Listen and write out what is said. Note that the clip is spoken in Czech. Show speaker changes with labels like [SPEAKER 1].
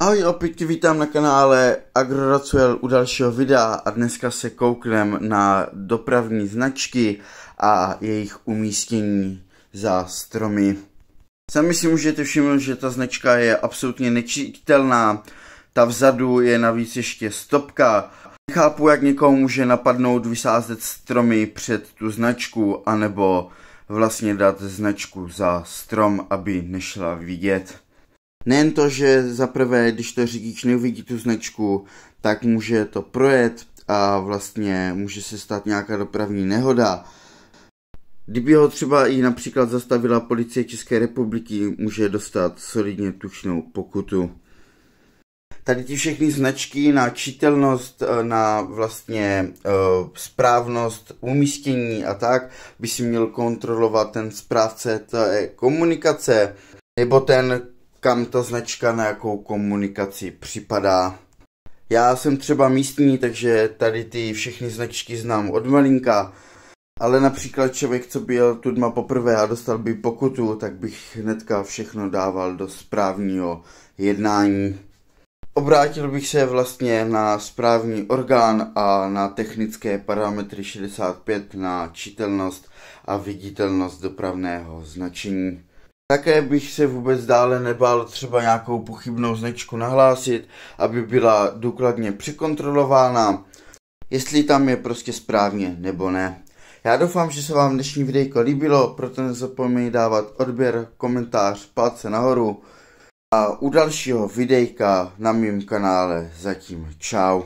[SPEAKER 1] Ahoj, opět tě vítám na kanále AgroRacuel u dalšího videa a dneska se kouknem na dopravní značky a jejich umístění za stromy. Sami si můžete všimnout, že ta značka je absolutně nečitelná, ta vzadu je navíc ještě stopka. Nechápu, jak někoho může napadnout vysázet stromy před tu značku, anebo vlastně dát značku za strom, aby nešla vidět. Nejen to, že zaprvé, když to řidič neuvidí tu značku, tak může to projet a vlastně může se stát nějaká dopravní nehoda. Kdyby ho třeba i například zastavila policie České republiky, může dostat solidně tučnou pokutu. Tady ty všechny značky na čitelnost, na vlastně eh, správnost umístění a tak by si měl kontrolovat ten správce té komunikace nebo ten kam ta značka na jakou komunikaci připadá. Já jsem třeba místní, takže tady ty všechny značky znám od malinka, ale například člověk, co byl tu dma poprvé a dostal by pokutu, tak bych hnedka všechno dával do správního jednání. Obrátil bych se vlastně na správní orgán a na technické parametry 65 na čitelnost a viditelnost dopravného značení. Také bych se vůbec dále nebál třeba nějakou pochybnou značku nahlásit, aby byla důkladně překontrolována, jestli tam je prostě správně nebo ne. Já doufám, že se vám dnešní videjko líbilo, proto nezapomeň dávat odběr, komentář, palce nahoru a u dalšího videjka na mém kanále zatím čau.